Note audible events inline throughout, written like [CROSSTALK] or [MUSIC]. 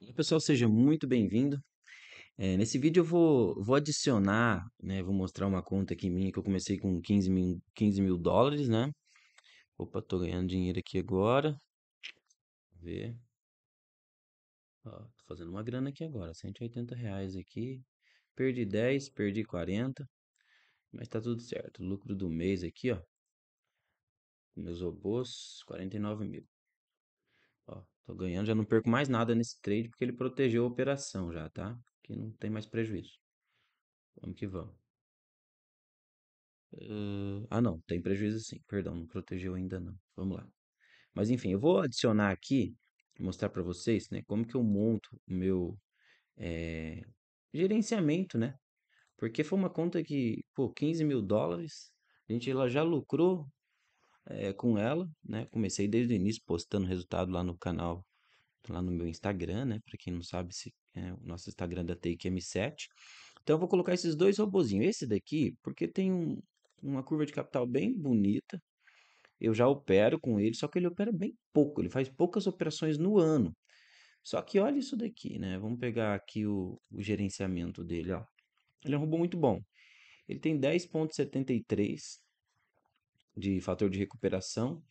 Olá, pessoal, seja muito bem-vindo. É, nesse vídeo eu vou, vou adicionar, né, vou mostrar uma conta aqui minha que eu comecei com 15 mil, 15 mil dólares, né? Opa, tô ganhando dinheiro aqui agora. Ver. Ó, tô fazendo uma grana aqui agora, 180 reais aqui. Perdi 10, perdi 40, mas tá tudo certo. Lucro do mês aqui, ó. Meus robôs, 49 mil. Ó, tô ganhando, já não perco mais nada nesse trade porque ele protegeu a operação já, tá? Que não tem mais prejuízo. Vamos que vamos. Uh, ah, não, tem prejuízo sim, perdão, não protegeu ainda não. Vamos lá. Mas enfim, eu vou adicionar aqui, mostrar para vocês, né, como que eu monto o meu é, gerenciamento, né? Porque foi uma conta que, pô, 15 mil dólares, a gente ela já lucrou é, com ela, né? Comecei desde o início postando resultado lá no canal, lá no meu Instagram, né? Para quem não sabe, se, é, o nosso Instagram da Take M7. Então eu vou colocar esses dois robozinhos. Esse daqui, porque tem um, uma curva de capital bem bonita. Eu já opero com ele, só que ele opera bem pouco. Ele faz poucas operações no ano. Só que olha isso daqui, né? Vamos pegar aqui o, o gerenciamento dele, ó. Ele é um robô muito bom. Ele tem 10.73 de fator de recuperação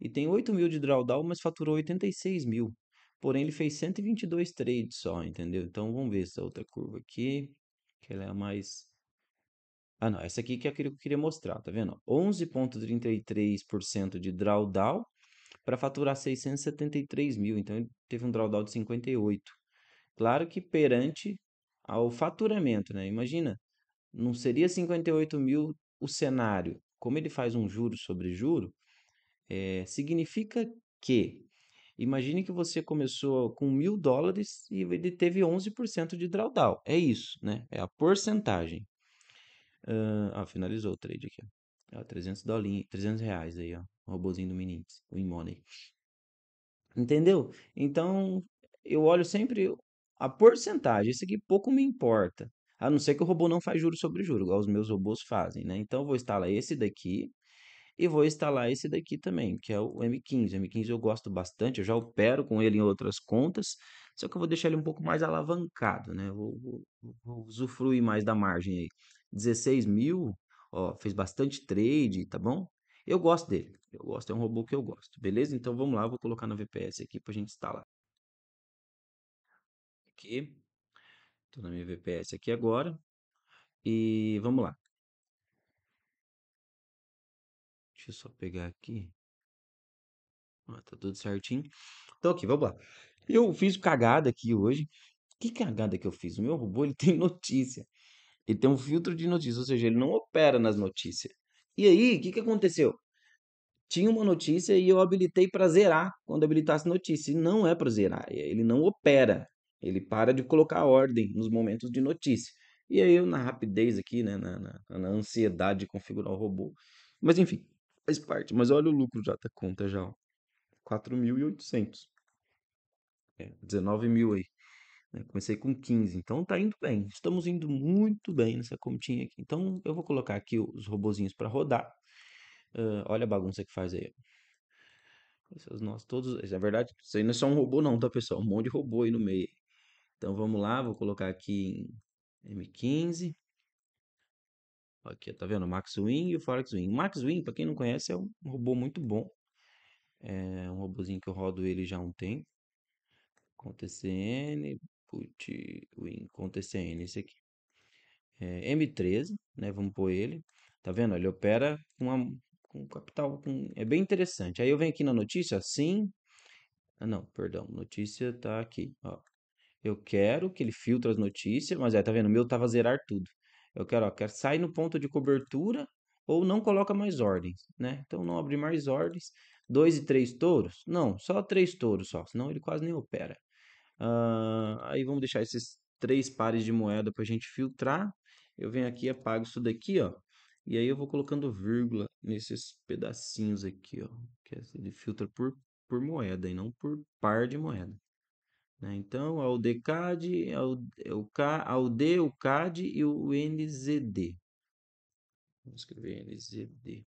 e tem 8 mil de drawdown, mas faturou 86 mil. Porém, ele fez 122 trades só, entendeu? Então, vamos ver essa outra curva aqui, que ela é a mais... Ah, não, essa aqui que é aquilo que eu queria mostrar, tá vendo? 11,33% de drawdown para faturar 673 mil. Então, ele teve um drawdown de 58. Claro que perante ao faturamento, né? Imagina, não seria 58 mil o cenário, como ele faz um juro sobre juro, é, significa que Imagine que você começou com mil dólares e ele teve 11% de drawdown. É isso, né? É a porcentagem. Uh, ah, finalizou o trade aqui. Ó, 300, dolinho, 300 reais aí, ó. O robôzinho do menino, o imoney. Entendeu? Então, eu olho sempre a porcentagem. Isso aqui pouco me importa. A não ser que o robô não faz juro sobre juro, igual os meus robôs fazem, né? Então eu vou instalar esse daqui e vou instalar esse daqui também, que é o M15. O M15 eu gosto bastante, eu já opero com ele em outras contas, só que eu vou deixar ele um pouco mais alavancado, né? Vou, vou, vou usufruir mais da margem aí. 16 mil, ó, fez bastante trade, tá bom? Eu gosto dele, eu gosto, é um robô que eu gosto, beleza? Então vamos lá, vou colocar na VPS aqui pra gente instalar. Aqui. Estou na minha VPS aqui agora. E vamos lá. Deixa eu só pegar aqui. Ah, tá tudo certinho. Então aqui, vamos lá. Eu fiz cagada aqui hoje. Que cagada que eu fiz? O meu robô ele [LAUGHS] tem notícia. Ele tem um filtro de notícias, ou seja, ele não opera nas notícias. E aí, o que, que aconteceu? Tinha uma notícia e eu habilitei para zerar quando habilitasse notícia. E não é para zerar, ele não opera. Ele para de colocar ordem nos momentos de notícia. E aí eu, na rapidez aqui, né, na, na, na ansiedade de configurar o robô. Mas enfim, faz parte. Mas olha o lucro já da conta já, ó. 4.800. É, 19 mil aí. Né? Comecei com 15, então tá indo bem. Estamos indo muito bem nessa continha aqui. Então eu vou colocar aqui os robozinhos para rodar. Uh, olha a bagunça que faz aí. Esses nós todos, é verdade, isso aí não é só um robô não, tá pessoal? Um monte de robô aí no meio. Então vamos lá, vou colocar aqui em M15. Aqui, tá vendo? Max Wing e o Forex Wing. O Max Wing, para quem não conhece, é um robô muito bom. É um robôzinho que eu rodo ele já há um tempo. TCN, put win, TCN, esse aqui. É, M13, né? Vamos pôr ele. Tá vendo? Ele opera com, uma, com capital. Com... É bem interessante. Aí eu venho aqui na notícia, sim. Ah, não, perdão. Notícia tá aqui. Ó. Eu quero que ele filtre as notícias, mas é, tá vendo, o meu tava tá zerar tudo. Eu quero, ó, quero sair no ponto de cobertura ou não coloca mais ordens, né? Então não abre mais ordens. Dois e três touros? Não, só três touros só, senão ele quase nem opera. Uh, aí vamos deixar esses três pares de moeda para a gente filtrar. Eu venho aqui, apago isso daqui, ó. E aí eu vou colocando vírgula nesses pedacinhos aqui, ó. Que é, ele filtra por, por moeda e não por par de moeda. Né? Então, ao é DCAD, ao, é ao, é K, D, o CAD e o NZD. Vamos escrever NZD.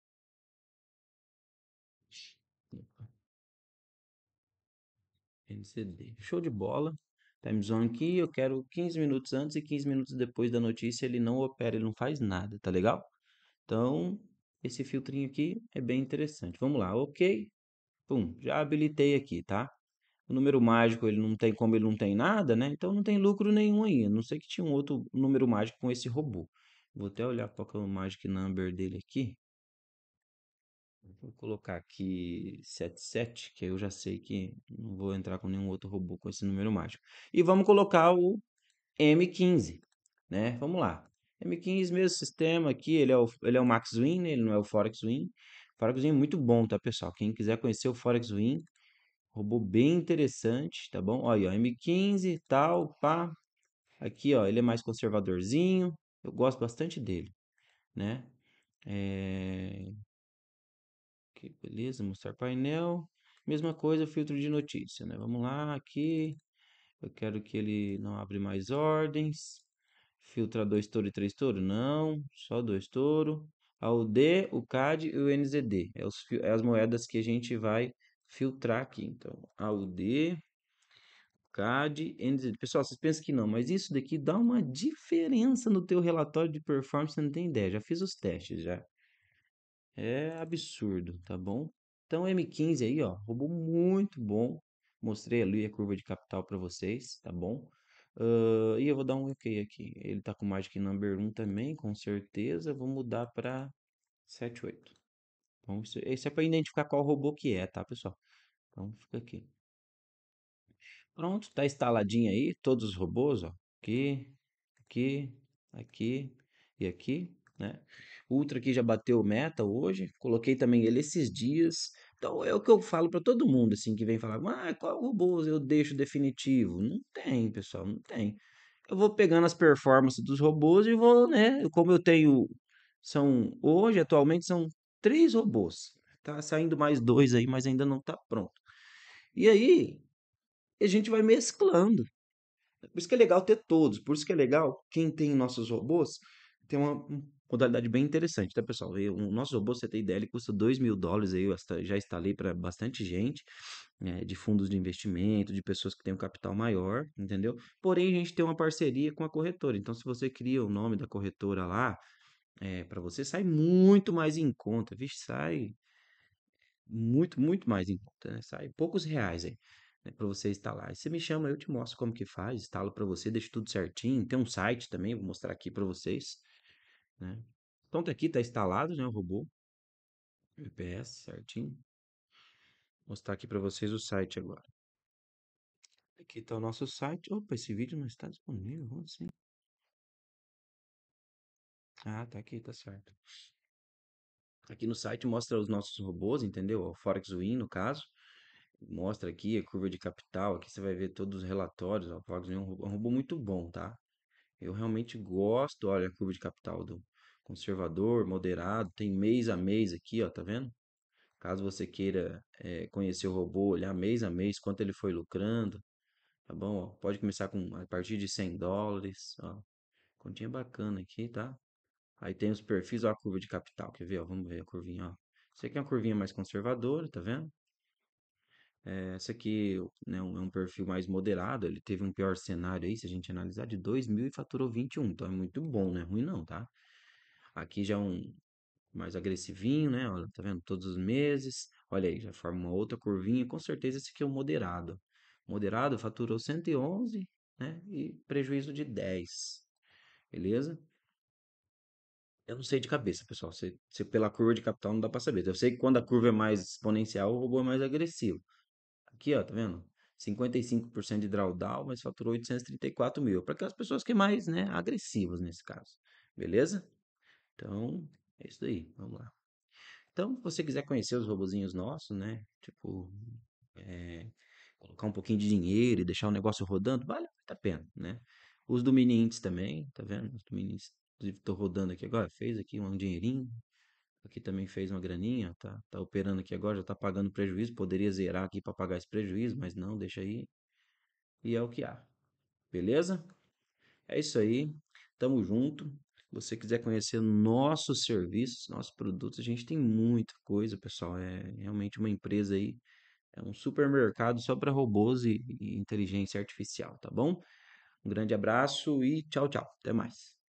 NZD. Show de bola. Time zone aqui, eu quero 15 minutos antes e 15 minutos depois da notícia. Ele não opera, ele não faz nada, tá legal? Então, esse filtrinho aqui é bem interessante. Vamos lá, ok. Pum, já habilitei aqui, tá? o número mágico ele não tem como ele não tem nada, né? Então não tem lucro nenhum A Não sei que tinha um outro número mágico com esse robô. Vou até olhar qual que é o magic number dele aqui. Vou colocar aqui 77, que eu já sei que não vou entrar com nenhum outro robô com esse número mágico. E vamos colocar o M15, né? Vamos lá. M15, mesmo sistema aqui, ele é o, ele é o Max Win, né, ele não é o Forex Win. Forex Win é muito bom, tá, pessoal? Quem quiser conhecer o Forex Win, Robô bem interessante, tá bom? Olha, M15, tal, pá. Aqui, ó, ele é mais conservadorzinho. Eu gosto bastante dele, né? É... beleza, mostrar painel. Mesma coisa, filtro de notícia, né? Vamos lá, aqui. Eu quero que ele não abra mais ordens. Filtra dois touro e três touro? Não, só dois touro. A UD, o CAD e o NZD. É, os, é as moedas que a gente vai filtrar aqui. Então, AUD, CAD, NZD. Pessoal, vocês pensam que não, mas isso daqui dá uma diferença no teu relatório de performance, você não tem ideia. Já fiz os testes, já. É absurdo, tá bom? Então, M15 aí, ó, robô muito bom. Mostrei ali a curva de capital para vocês, tá bom? Uh, e eu vou dar um OK aqui. Ele tá com Magic Number 1 também, com certeza. Vou mudar para 78. Então, isso, é, é para identificar qual robô que é, tá, pessoal? Então, fica aqui. Pronto, tá instaladinho aí todos os robôs, ó. Aqui, aqui, aqui e aqui, né? Ultra aqui já bateu meta hoje. Coloquei também ele esses dias. Então é o que eu falo para todo mundo assim que vem falar: "Ah, qual robô eu deixo definitivo?". Não tem, pessoal, não tem. Eu vou pegando as performances dos robôs e vou, né, como eu tenho são hoje atualmente são três robôs. Tá saindo mais dois aí, mas ainda não tá pronto. E aí, a gente vai mesclando. Por isso que é legal ter todos. Por isso que é legal quem tem nossos robôs tem uma modalidade bem interessante, tá, pessoal? O nosso robô, você tem ideia, ele custa 2 mil dólares. Aí eu já instalei para bastante gente, né, de fundos de investimento, de pessoas que têm um capital maior, entendeu? Porém, a gente tem uma parceria com a corretora. Então, se você cria o nome da corretora lá, é, para você sai muito mais em conta, vixe, sai muito, muito mais em conta, né? Sai poucos reais aí, né? para você instalar. Aí você me chama, eu te mostro como que faz, instalo para você, deixo tudo certinho. Tem um site também, vou mostrar aqui para vocês, né? Então tá aqui, tá instalado, né, o robô. VPS, certinho. Vou mostrar aqui para vocês o site agora. Aqui está o nosso site. Opa, esse vídeo não está disponível. vamos assim? Ah, tá aqui, tá certo. Aqui no site mostra os nossos robôs, entendeu? O Forex Win, no caso. Mostra aqui a curva de capital. Aqui você vai ver todos os relatórios. Ó, o Forex Win é um robô, é um robô muito bom, tá? Eu realmente gosto, olha, a curva de capital do conservador, moderado. Tem mês a mês aqui, ó, tá vendo? Caso você queira é, conhecer o robô, olhar mês a mês quanto ele foi lucrando, tá bom? Ó, pode começar com a partir de 100 dólares, ó. Continha bacana aqui, tá? Aí tem os perfis, ó, a curva de capital, quer ver? Ó, vamos ver a curvinha, ó. Isso aqui é uma curvinha mais conservadora, tá vendo? É, essa aqui né, é um perfil mais moderado, ele teve um pior cenário aí, se a gente analisar, de 2000 mil e faturou 21, então é muito bom, não é ruim não, tá? Aqui já é um mais agressivinho, né? Olha, tá vendo? Todos os meses, olha aí, já forma uma outra curvinha, com certeza esse aqui é o moderado. Moderado faturou 111, né? E prejuízo de 10, beleza? Eu não sei de cabeça, pessoal. Se, se pela curva de capital não dá para saber. Eu sei que quando a curva é mais exponencial, o robô é mais agressivo. Aqui, ó, tá vendo? 55% de drawdown, mas faturou 834 mil. Para aquelas pessoas que é mais né, agressivas nesse caso. Beleza? Então, é isso aí. Vamos lá. Então, se você quiser conhecer os robozinhos nossos, né? Tipo, é, colocar um pouquinho de dinheiro e deixar o negócio rodando, vale a pena, né? Os dominantes também, tá vendo? Os dominantes Inclusive, estou rodando aqui agora, fez aqui um dinheirinho. Aqui também fez uma graninha, tá, tá operando aqui agora, já está pagando prejuízo. Poderia zerar aqui para pagar esse prejuízo, mas não, deixa aí. E é o que há. Beleza? É isso aí. Tamo junto. Se você quiser conhecer nossos serviços, nossos produtos, a gente tem muita coisa, pessoal. É realmente uma empresa aí, é um supermercado só para robôs e, e inteligência artificial, tá bom? Um grande abraço e tchau, tchau. Até mais.